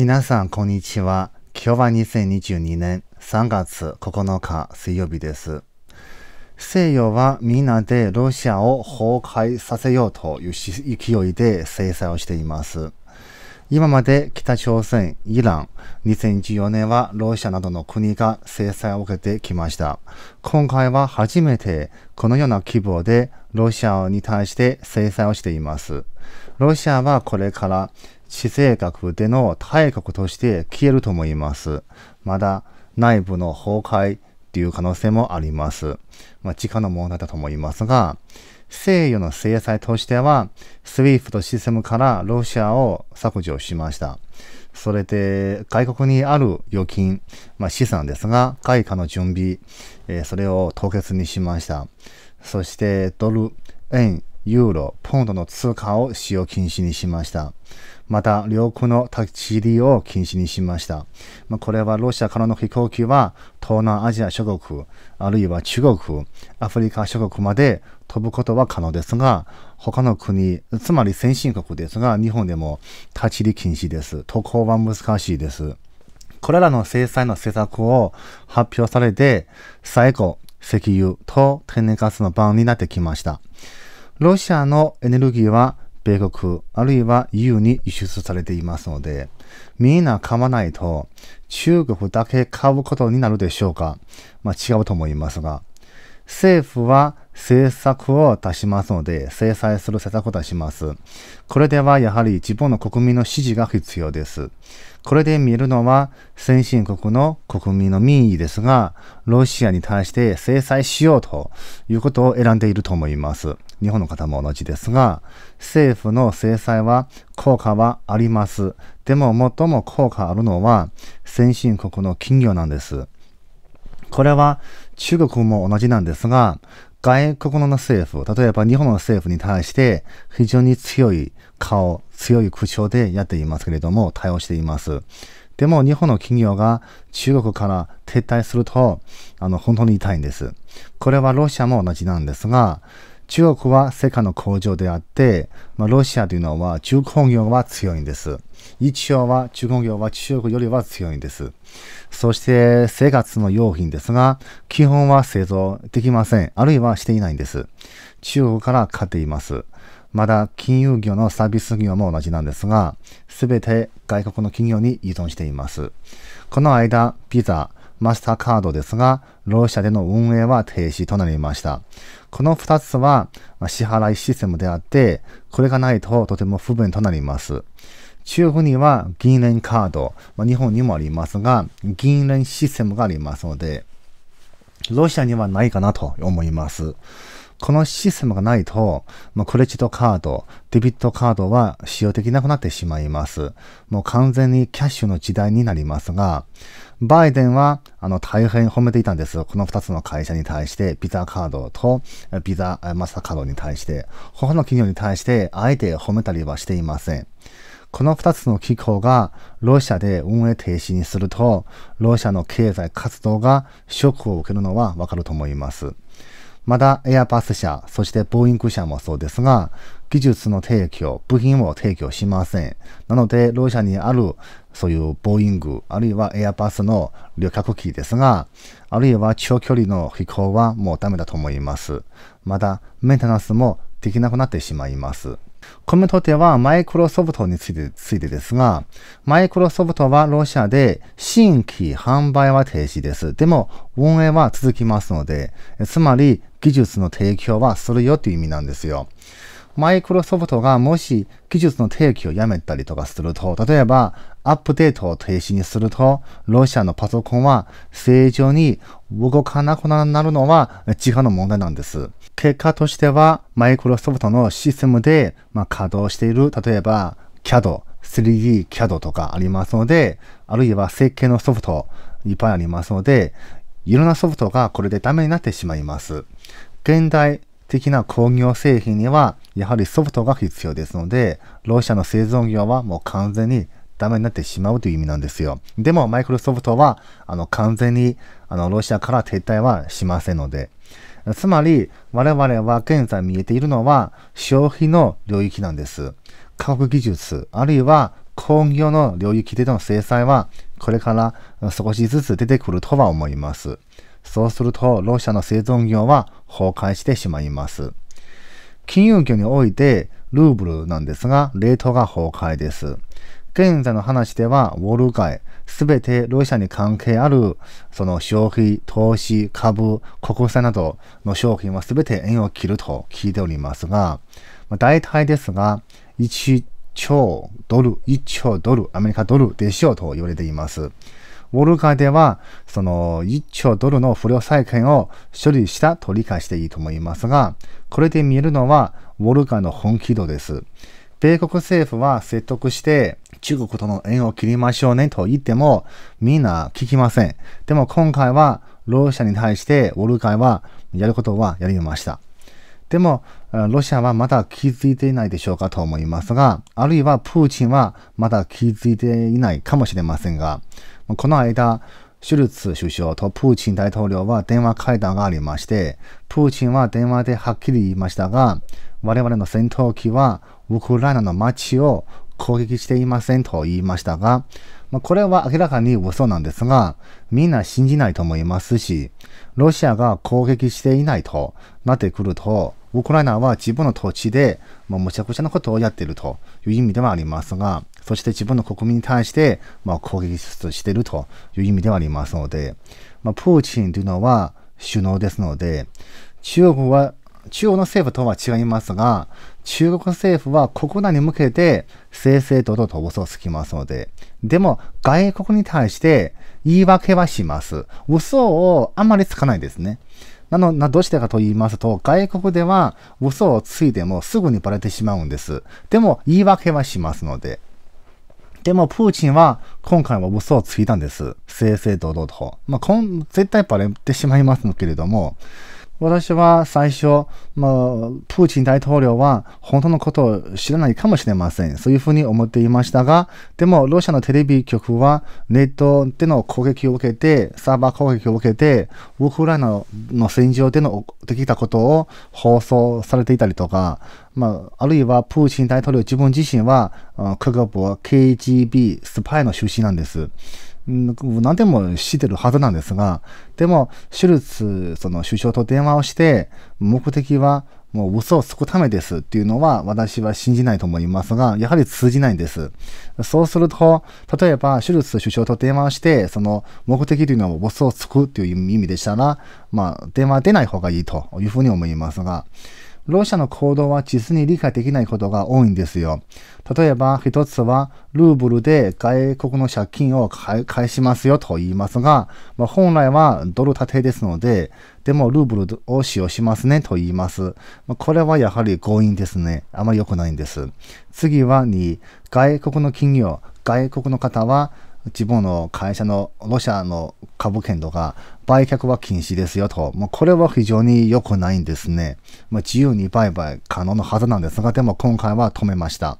皆さん、こんにちは。今日は2022年3月9日水曜日です。西洋はみんなでロシアを崩壊させようという勢いで制裁をしています。今まで北朝鮮、イラン、2014年はロシアなどの国が制裁を受けてきました。今回は初めてこのような規模でロシアに対して制裁をしています。ロシアはこれから地生学での大国として消えると思います。まだ内部の崩壊という可能性もあります。まあ、時間の問題だと思いますが、西洋の制裁としては、スウィフトシステムからロシアを削除しました。それで、外国にある預金、まあ、資産ですが、外貨の準備、えー、それを凍結にしました。そして、ドル、円、ユーロ、ポンドの通貨を使用禁止にしました。また領空の立ち入りを禁止にしました。まあ、これはロシアからの飛行機は東南アジア諸国、あるいは中国、アフリカ諸国まで飛ぶことは可能ですが、他の国、つまり先進国ですが、日本でも立ち入り禁止です。渡航は難しいです。これらの制裁の施策を発表されて、最後、石油と天然ガスの番になってきました。ロシアのエネルギーは米国、あるいは EU に輸出されていますので、みんな買わないと、中国だけ買うことになるでしょうかまあ違うと思いますが、政府は政策を出しますので、制裁する政策を出します。これではやはり自分の国民の支持が必要です。これで見るのは先進国の国民の民意ですが、ロシアに対して制裁しようということを選んでいると思います。日本の方も同じですが、政府の制裁は効果はあります。でも最も効果あるのは先進国の企業なんです。これは中国も同じなんですが、外国の政府、例えば日本の政府に対して非常に強い顔、強い口調でやっていますけれども、対応しています。でも日本の企業が中国から撤退すると、あの、本当に痛いんです。これはロシアも同じなんですが、中国は世界の工場であって、まあ、ロシアというのは重工業は強いんです。一応は重工業は中国よりは強いんです。そして生活の用品ですが、基本は製造できません。あるいはしていないんです。中国から買っています。まだ金融業のサービス業も同じなんですが、すべて外国の企業に依存しています。この間、ビザ、マスターカードですが、ロシアでの運営は停止となりました。この2つは支払いシステムであって、これがないととても不便となります。中国には銀連カード、まあ、日本にもありますが、銀連システムがありますので、ロシアにはないかなと思います。このシステムがないと、もうクレジットカード、デビットカードは使用できなくなってしまいます。もう完全にキャッシュの時代になりますが、バイデンは、あの、大変褒めていたんです。この二つの会社に対して、ビザカードとビザマスターカードに対して、他の企業に対して、あえて褒めたりはしていません。この二つの機構がロシアで運営停止にすると、ロシアの経済活動がショックを受けるのはわかると思います。まだエアバス社、そしてボーイング社もそうですが、技術の提供、部品を提供しません。なので、ロシアにある、そういうボーイング、あるいはエアバスの旅客機ですが、あるいは長距離の飛行はもうダメだと思います。また、メンテナンスもできなくなってしまいます。コメントではマイクロソフトについてついてですが、マイクロソフトはロシアで新規販売は停止です。でも運営は続きますので、つまり技術の提供はするよという意味なんですよ。マイクロソフトがもし技術の提供をやめたりとかすると、例えばアップデートを停止にすると、ロシアのパソコンは正常に動かなくなるのは時間の問題なんです。結果としては、マイクロソフトのシステムで、まあ、稼働している、例えば CAD、3D CAD とかありますので、あるいは設計のソフトいっぱいありますので、いろんなソフトがこれでダメになってしまいます。現代的な工業製品には、やはりソフトが必要ですので、ロシアの製造業はもう完全にダメになってしまうという意味なんですよ。でも、マイクロソフトは、あの、完全に、あの、ロシアから撤退はしませんので。つまり、我々は現在見えているのは消費の領域なんです。科学技術、あるいは工業の領域での制裁は、これから少しずつ出てくるとは思います。そうすると、ロシアの生存業は崩壊してしまいます。金融業において、ルーブルなんですが、レートが崩壊です。現在の話では、ウォール街、すべてロシアに関係ある、その消費、投資、株、国債などの商品はすべて円を切ると聞いておりますが、まあ、大体ですが、1兆ドル、1兆ドル、アメリカドルでしょうと言われています。ウォルカでは、その1兆ドルの不良債権を処理したと理解していいと思いますが、これで見えるのは、ウォルカの本気度です。米国政府は説得して中国との縁を切りましょうねと言ってもみんな聞きません。でも今回はロシアに対してウォルイはやることはやりました。でも、ロシアはまだ気づいていないでしょうかと思いますが、あるいはプーチンはまだ気づいていないかもしれませんが、この間、シュルツ首相とプーチン大統領は電話会談がありまして、プーチンは電話ではっきり言いましたが、我々の戦闘機はウクライナの街を攻撃していませんと言いましたが、まあ、これは明らかに嘘なんですが、みんな信じないと思いますし、ロシアが攻撃していないとなってくると、ウクライナは自分の土地で、まあ、むちゃくちゃなことをやっているという意味ではありますが、そして自分の国民に対して、まあ、攻撃しているという意味ではありますので、まあ、プーチンというのは首脳ですので、中国は中央の政府とは違いますが、中国政府は国内に向けて正々堂々と嘘をつきますので、でも外国に対して言い訳はします。嘘をあまりつかないですね。なの、な、どうしてかと言いますと、外国では嘘をついてもすぐにバレてしまうんです。でも言い訳はしますので。でも、プーチンは今回は嘘をついたんです。正々堂々と。まあ、こん、絶対バレてしまいますけれども、私は最初、まあ、プーチン大統領は本当のことを知らないかもしれません。そういうふうに思っていましたが、でもロシアのテレビ局はネットでの攻撃を受けて、サーバー攻撃を受けて、ウクライナの戦場でのできたことを放送されていたりとか、まあ、あるいはプーチン大統領自分自身は、科学部は KGB スパイの出身なんです。何でも知ってるはずなんですが、でも、シュルツ、その首相と電話をして、目的はもう嘘をつくためですっていうのは私は信じないと思いますが、やはり通じないんです。そうすると、例えば、シュルツ首相と電話をして、その目的というのは嘘をつくという意味でしたら、まあ、電話出ない方がいいというふうに思いますが、ろう者の行動は実に理解できないことが多いんですよ。例えば、一つは、ルーブルで外国の借金を返しますよと言いますが、まあ、本来はドル建てですので、でもルーブルを使用しますねと言います。まあ、これはやはり強引ですね。あまり良くないんです。次は2、外国の企業、外国の方は自分の会社のロシアの株券とか売却は禁止ですよと、まあ、これは非常に良くないんですね。まあ、自由に売買可能のはずなんですが、でも今回は止めました。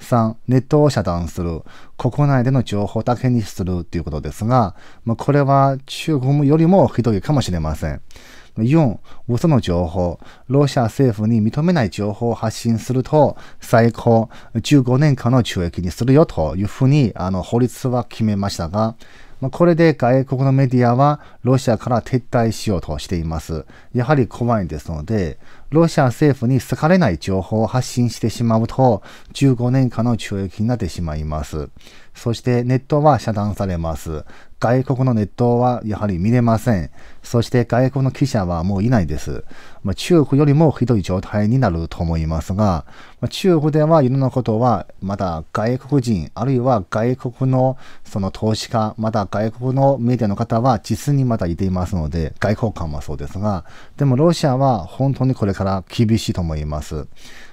3、ネットを遮断する。国内での情報だけにするということですが、まあ、これは中国よりもひどいかもしれません。4、嘘の情報。ロシア政府に認めない情報を発信すると、最高15年間の懲役にするよというふうに、あの、法律は決めましたが、まあ、これで外国のメディアはロシアから撤退しようとしています。やはり怖いですので、ロシア政府に好かれない情報を発信してしまうと、15年間の懲役になってしまいます。そしてネットは遮断されます。外国のネットはやはり見れません。そして外国の記者はもういないです。まあ、中国よりもひどい状態になると思いますが、まあ、中国ではいろんなことは、まだ外国人、あるいは外国のその投資家、また外国のメディアの方は実にまだいていますので、外交官はそうですが、でもロシアは本当にこれから厳しいと思います。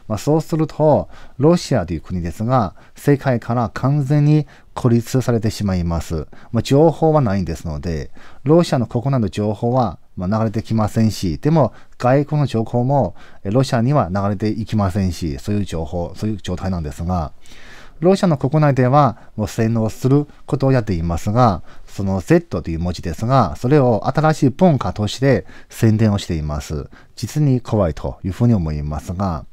まあ、そうすると、ロシアという国ですが、世界から完全に孤立されてしまいます。まあ、情報はないんですので、ロシアの国内の情報はま流れてきませんし、でも外国の情報もロシアには流れていきませんし、そういう情報、そういう状態なんですが、ロシアの国内ではもう洗脳することをやっていますが、その Z という文字ですが、それを新しい文化として宣伝をしています。実に怖いというふうに思いますが、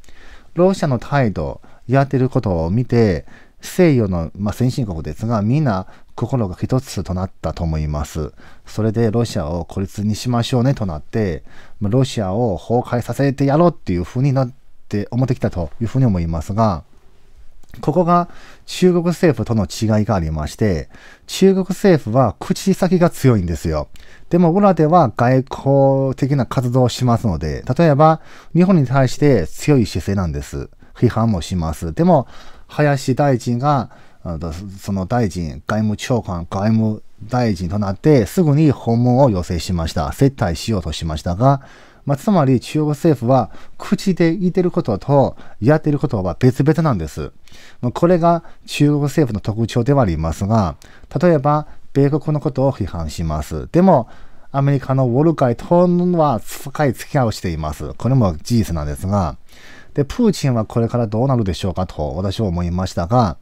ロシアの態度、やってることを見て、西洋の、まあ、先進国ですが、みんな心が一つとなったと思います。それでロシアを孤立にしましょうねとなって、ロシアを崩壊させてやろうっていうふうになって思ってきたというふうに思いますが、ここが中国政府との違いがありまして、中国政府は口先が強いんですよ。でも裏では外交的な活動をしますので、例えば日本に対して強い姿勢なんです。批判もします。でも、林大臣が、その大臣、外務長官、外務大臣となって、すぐに訪問を要請しました。接待しようとしましたが、まあ、つまり中国政府は口で言ってることとやってることは別々なんです。これが中国政府の特徴ではありますが、例えば米国のことを批判します。でも、アメリカのウォルカイとは深い付き合いをしています。これも事実なんですが、で、プーチンはこれからどうなるでしょうかと私は思いましたが、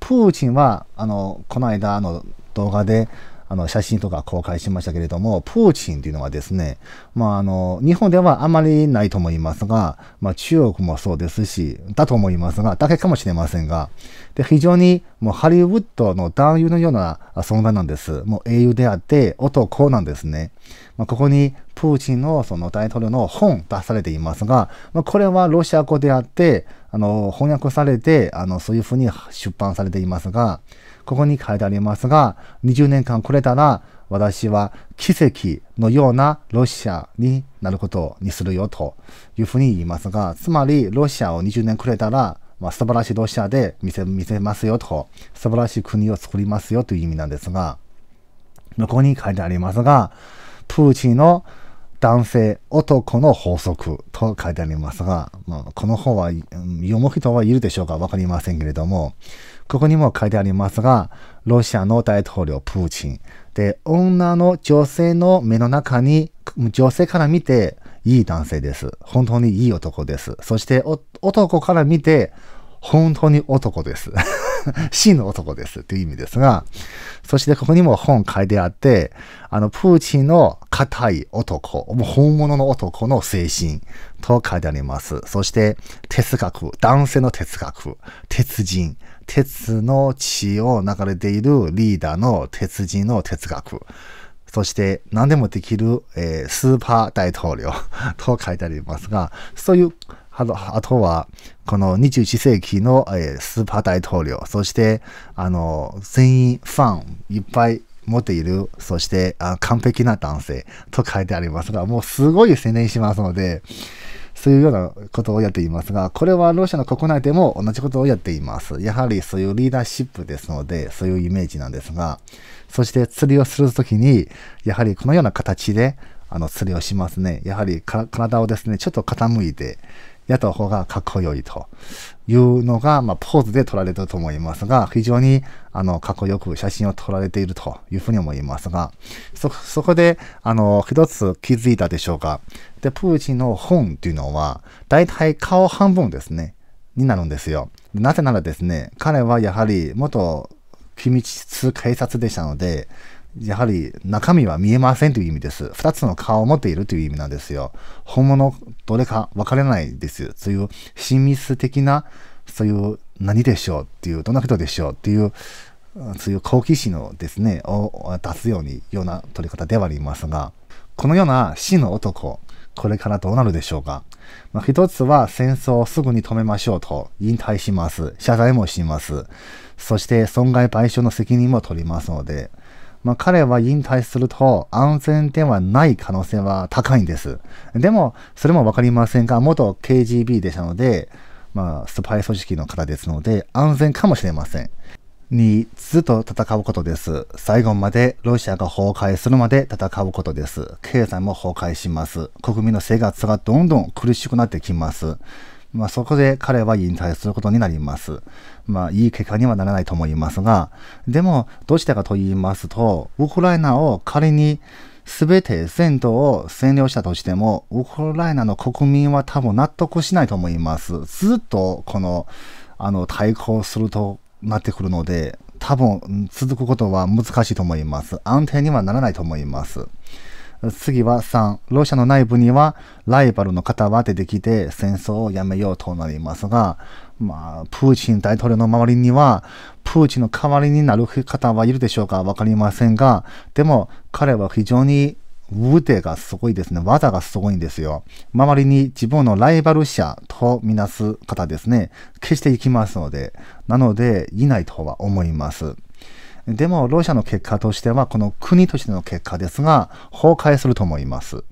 プーチンは、あの、この間の動画で、あの写真とか公開しましたけれども、プーチンというのはですね、まあ、あの、日本ではあまりないと思いますが、まあ、中国もそうですし、だと思いますが、だけかもしれませんが、で非常にもうハリウッドの男優のような存在なんです。もう英雄であって、男なんですね。まあ、ここにプーチンのその大統領の本出されていますが、まあ、これはロシア語であって、あの翻訳されてあのそういうふうに出版されていますが、ここに書いてありますが、20年間くれたら、私は奇跡のようなロシアになることにするよというふうに言いますが、つまりロシアを20年くれたら、まあ、素晴らしいロシアで見せ見せますよと、素晴らしい国を作りますよという意味なんですが、ここに書いてありますが、プーチンの男性、男の法則と書いてありますが、まあ、この本は読む人はいるでしょうかわかりませんけれども、ここにも書いてありますが、ロシアの大統領プーチン。で、女の女性の目の中に、女性から見ていい男性です。本当にいい男です。そして、男から見て、本当に男です。真の男ですという意味ですが、そしてここにも本書いてあって、あの、プーチンの固い男、もう本物の男の精神と書いてあります。そして、哲学、男性の哲学、鉄人、鉄の血を流れているリーダーの鉄人の哲学、そして何でもできる、えー、スーパー大統領と書いてありますが、そういうあとあとは、この21世紀の、えー、スーパー大統領、そして、あの、全員ファンいっぱい持っている、そしてあ完璧な男性と書いてありますが、もうすごい宣伝しますので、そういうようなことをやっていますが、これはロシアの国内でも同じことをやっています。やはりそういうリーダーシップですので、そういうイメージなんですが、そして釣りをするときに、やはりこのような形で、あの釣りをしますね。やはり体をですね、ちょっと傾いて、やった方がかっこよいというのが、まあ、ポーズで撮られてると思いますが、非常に、あの、かっこよく写真を撮られているというふうに思いますが、そ、そこで、あの、一つ気づいたでしょうか。で、プーチンの本っていうのは、だいたい顔半分ですね、になるんですよ。なぜならですね、彼はやはり元君密警察でしたので、やはり中身は見えませんという意味です。二つの顔を持っているという意味なんですよ。本物どれか分からないです。そういう親密的な、そういう何でしょうっていう、どんな人でしょうっていう、そういう好奇心のですね、を出すように、ような取り方ではありますが、このような死の男、これからどうなるでしょうか。まあ、一つは戦争をすぐに止めましょうと引退します。謝罪もします。そして損害賠償の責任も取りますので、まあ、彼は引退すると安全ではない可能性は高いんです。でも、それもわかりませんが、元 KGB でしたので、まあ、スパイ組織の方ですので、安全かもしれません。に、ずっと戦うことです。最後までロシアが崩壊するまで戦うことです。経済も崩壊します。国民の生活がどんどん苦しくなってきます。まあ、そこで彼は引退することになります。まあ、いい結果にはならないと思いますが、でも、どちらかと言いますと、ウクライナを仮に全て戦闘を占領したとしても、ウクライナの国民は多分納得しないと思います。ずっと、この、あの、対抗するとなってくるので、多分、続くことは難しいと思います。安定にはならないと思います。次は3、ロシアの内部にはライバルの方は出てきて戦争をやめようとなりますが、まあ、プーチン大統領の周りには、プーチンの代わりになる方はいるでしょうかわかりませんが、でも彼は非常に腕がすごいですね。技がすごいんですよ。周りに自分のライバル者とみなす方ですね。消していきますので、なので、いないとは思います。でも、ロシアの結果としては、この国としての結果ですが、崩壊すると思います。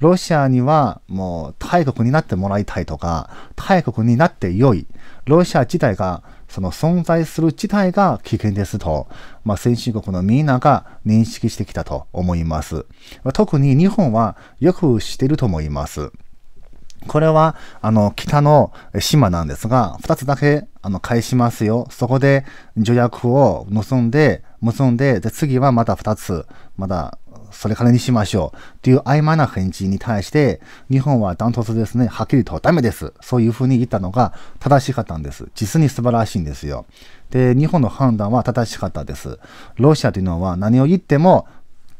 ロシアにはもう大国になってもらいたいとか、大国になって良い。ロシア自体が、その存在する自体が危険ですと、まあ、先進国のみんなが認識してきたと思います。特に日本はよくしていると思います。これは、あの、北の島なんですが、二つだけ、あの、返しますよ。そこで、助役を結んで、結んで、で、次はまた二つ、まだ、それからにしましょう。という曖昧な返事に対して、日本はダントツですね、はっきりとダメです。そういうふうに言ったのが正しかったんです。実に素晴らしいんですよ。で、日本の判断は正しかったです。ロシアというのは何を言っても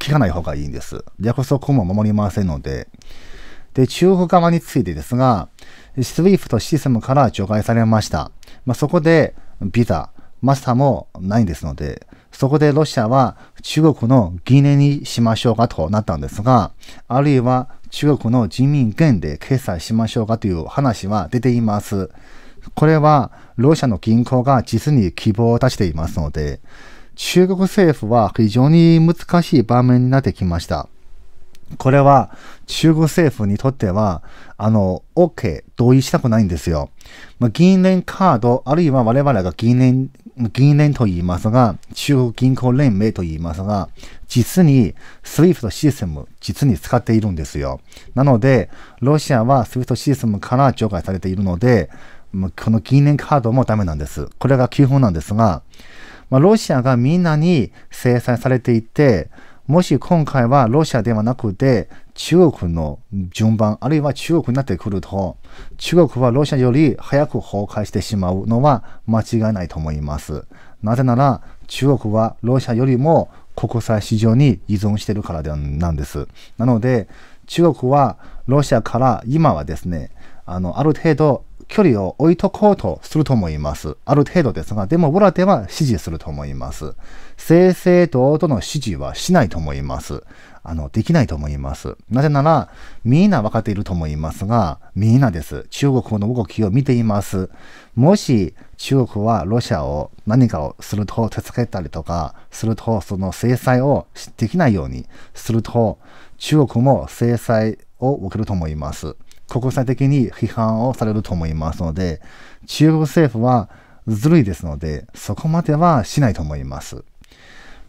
聞かない方がいいんです。約束も守りませんので。で、中国側についてですが、SWIFT システムから除外されました。まあ、そこで、ビザ、マスターもないんですので、そこでロシアは中国の疑念にしましょうかとなったんですが、あるいは中国の人民元で決済しましょうかという話は出ています。これはロシアの銀行が実に希望を出していますので、中国政府は非常に難しい場面になってきました。これは中国政府にとっては、あの、OK、同意したくないんですよ。まあ、銀連カード、あるいは我々が銀連、銀連と言いますが、中国銀行連盟と言いますが、実に SWIFT システム、実に使っているんですよ。なので、ロシアは SWIFT システムから除外されているので、この銀連カードもダメなんです。これが基本なんですが、まあ、ロシアがみんなに制裁されていて、もし今回はロシアではなくて中国の順番、あるいは中国になってくると、中国はロシアより早く崩壊してしまうのは間違いないと思います。なぜなら、中国はロシアよりも国際市場に依存しているからなんです。なので、中国はロシアから今はですね、あの、ある程度距離を置いとこうとすると思います。ある程度ですが、でも裏では支持すると思います。正々堂々の支持はしないと思います。あの、できないと思います。なぜなら、みんな分かっていると思いますが、みんなです。中国の動きを見ています。もし、中国はロシアを何かをすると手助けたりとか、するとその制裁をできないようにすると、中国も制裁を受けると思います。国際的に批判をされると思いますので、中国政府はずるいですので、そこまではしないと思います。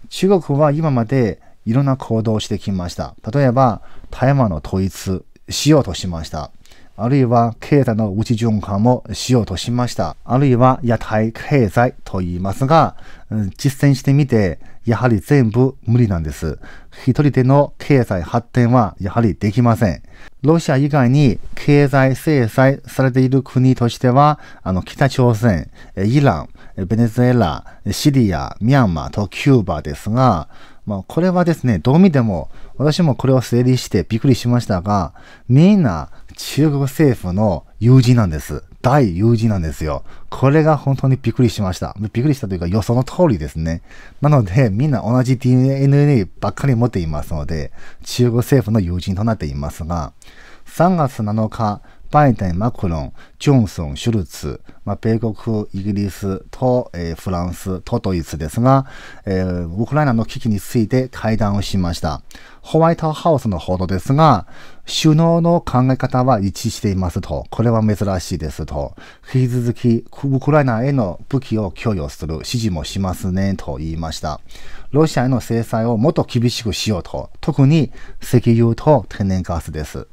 中国は今までいろんな行動をしてきました。例えば、台湾の統一しようとしました。あるいは経済の内循環もしようとしました。あるいは屋台経済と言いますが、実践してみてやはり全部無理なんです。一人での経済発展はやはりできません。ロシア以外に経済制裁されている国としては、あの、北朝鮮、イラン、ベネズエラ、シリア、ミャンマーとキューバですが、まあ、これはですね、どう見ても、私もこれを整理してびっくりしましたが、みんな中国政府の友人なんです。大友人なんですよ。これが本当にびっくりしました。びっくりしたというか予想の通りですね。なので、みんな同じ DNA ばっかり持っていますので、中国政府の友人となっていますが、3月7日、バイデン、マクロン、ジョンソン、シュルツ、まあ、米国、イギリスと、えー、フランスとドイツですが、えー、ウクライナの危機について会談をしました。ホワイトハウスの報道ですが、首脳の考え方は一致していますと、これは珍しいですと、引き続きウクライナへの武器を供与する指示もしますねと言いました。ロシアへの制裁をもっと厳しくしようと、特に石油と天然ガスです。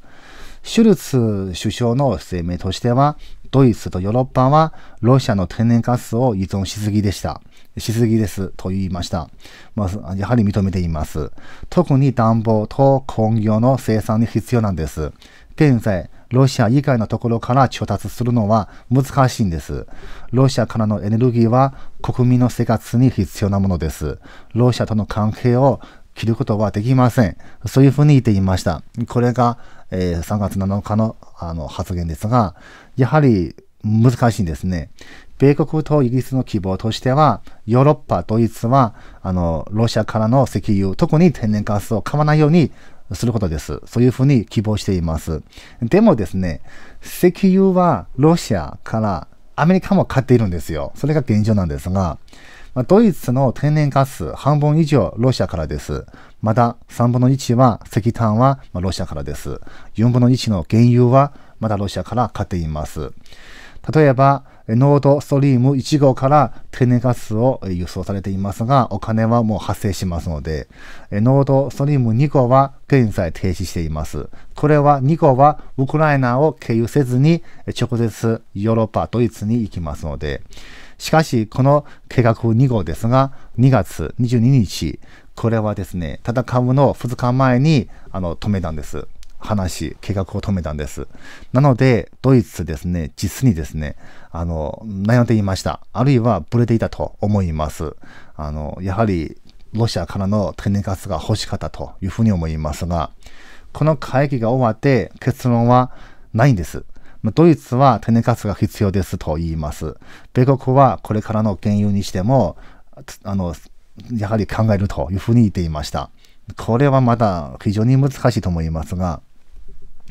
シュルツ首相の声明としては、ドイツとヨーロッパはロシアの天然ガスを依存しすぎでした。しすぎですと言いました。まあ、やはり認めています。特に暖房と工業の生産に必要なんです。現在、ロシア以外のところから調達するのは難しいんです。ロシアからのエネルギーは国民の生活に必要なものです。ロシアとの関係を着ることはできません。そういうふうに言っていました。これが、えー、3月7日のあの発言ですが、やはり難しいんですね。米国とイギリスの希望としては、ヨーロッパ、ドイツは、あの、ロシアからの石油、特に天然ガスを買わないようにすることです。そういうふうに希望しています。でもですね、石油はロシアからアメリカも買っているんですよ。それが現状なんですが、ドイツの天然ガス半分以上ロシアからです。また3分の1は石炭はロシアからです。4分の1の原油はまだロシアから買っています。例えば、ノードストリーム1号から天然ガスを輸送されていますが、お金はもう発生しますので、ノードストリーム2号は現在停止しています。これは2号はウクライナを経由せずに直接ヨーロッパ、ドイツに行きますので、しかし、この計画2号ですが、2月22日、これはですね、戦うの2日前に、あの、止めたんです。話、計画を止めたんです。なので、ドイツですね、実にですね、あの、悩んでいました。あるいは、ブレていたと思います。あの、やはり、ロシアからの天然ガスが欲しかったというふうに思いますが、この会議が終わって結論はないんです。ドイツは天然ガスが必要ですと言います。米国はこれからの原油にしても、あの、やはり考えるというふうに言っていました。これはまだ非常に難しいと思いますが、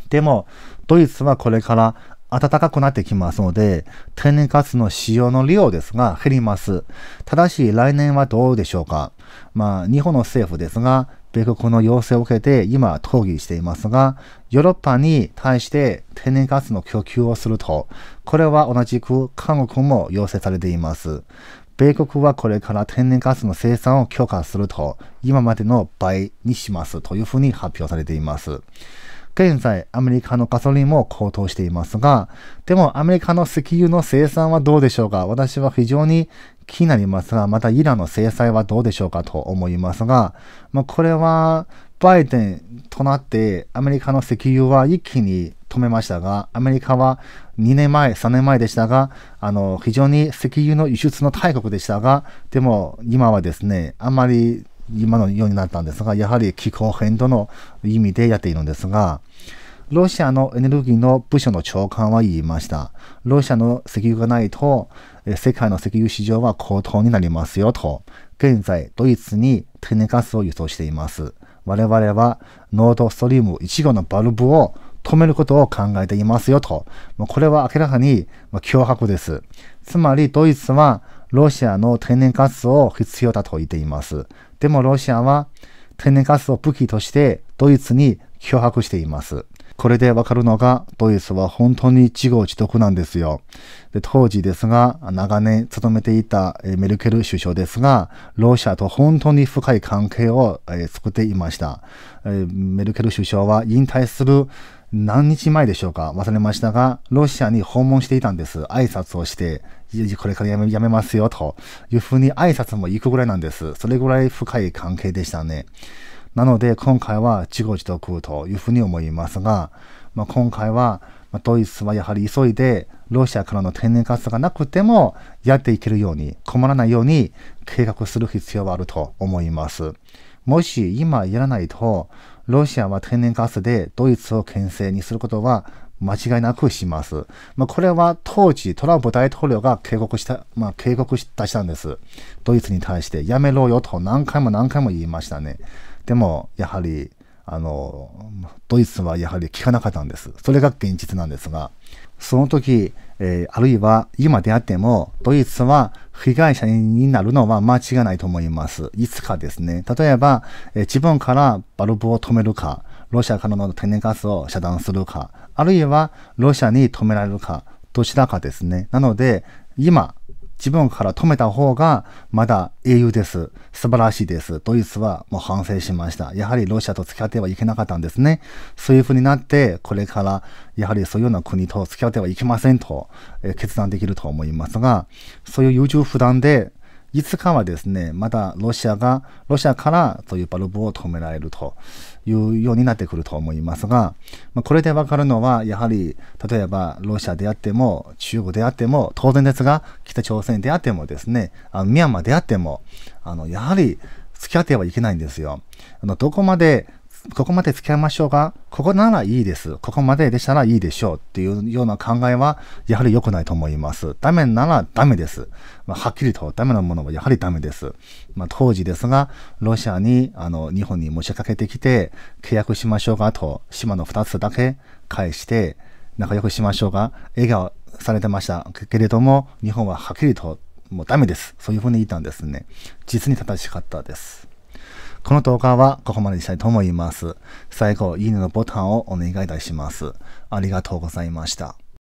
でも、ドイツはこれから暖かくなってきますので、天然ガスの使用の量ですが減ります。ただし来年はどうでしょうか。まあ、日本の政府ですが、米国の要請を受けて今討議していますが、ヨーロッパに対して天然ガスの供給をすると、これは同じく韓国も要請されています。米国はこれから天然ガスの生産を強化すると、今までの倍にしますというふうに発表されています。現在、アメリカのガソリンも高騰していますが、でもアメリカの石油の生産はどうでしょうか私は非常に気になりますが、またイランの制裁はどうでしょうかと思いますが、まあ、これはバイデンとなってアメリカの石油は一気に止めましたが、アメリカは2年前、3年前でしたが、あの、非常に石油の輸出の大国でしたが、でも今はですね、あまり今のようになったんですが、やはり気候変動の意味でやっているんですが、ロシアのエネルギーの部署の長官は言いました。ロシアの石油がないと、世界の石油市場は高騰になりますよと、現在ドイツに天然ガスを輸送しています。我々はノードストリーム1号のバルブを止めることを考えていますよと。これは明らかに脅迫です。つまりドイツはロシアの天然ガスを必要だと言っています。でもロシアは天然ガスを武器としてドイツに脅迫しています。これでわかるのが、ドイツは本当に自業自得なんですよ。で当時ですが、長年勤めていたメルケル首相ですが、ロシアと本当に深い関係を作っていました。メルケル首相は引退する何日前でしょうか忘れましたが、ロシアに訪問していたんです。挨拶をして、これからやめやめますよ、というふうに挨拶も行くぐらいなんです。それぐらい深い関係でしたね。なので、今回は自業自得というふうに思いますが、まあ、今回は、まドイツはやはり急いで、ロシアからの天然ガスがなくても、やっていけるように、困らないように計画する必要はあると思います。もし今やらないと、ロシアは天然ガスでドイツを牽制にすることは間違いなくします。まあ、これは当時トランプ大統領が警告した、まあ、警告したしたんです。ドイツに対してやめろよと何回も何回も言いましたね。でも、やはり、あの、ドイツはやはり聞かなかったんです。それが現実なんですが、その時、えー、あるいは今であっても、ドイツは被害者になるのは間違いないと思います。いつかですね。例えば、えー、自分からバルブを止めるか、ロシアからの天然ガスを遮断するか、あるいはロシアに止められるか、どちらかですね。なので、今、自分から止めた方がまだ英雄です。素晴らしいです。ドイツはもう反省しました。やはりロシアと付き合ってはいけなかったんですね。そういう風になって、これからやはりそういうような国と付き合ってはいけませんと、え決断できると思いますが、そういう優柔不断で、いつかはですね、またロシアが、ロシアからそういうバルブを止められると。いうようになってくると思いますが、まあ、これでわかるのは、やはり、例えばロシアであっても、中国であっても、当然ですが、北朝鮮であってもですね、あのミャンマーであっても、あの、やはり、付き合ってはいけないんですよ。あの、どこまでここまで付き合いましょうが、ここならいいです。ここまででしたらいいでしょうっていうような考えは、やはり良くないと思います。ダメならダメです。まあ、はっきりとダメなものはやはりダメです。まあ、当時ですが、ロシアに、あの、日本に持ちかけてきて、契約しましょうが、と、島の2つだけ返して、仲良くしましょうが、笑顔されてましたけれども、日本ははっきりと、もうダメです。そういうふうに言ったんですね。実に正しかったです。この動画はここまでにしたいと思います。最後、いいねのボタンをお願いいたします。ありがとうございました。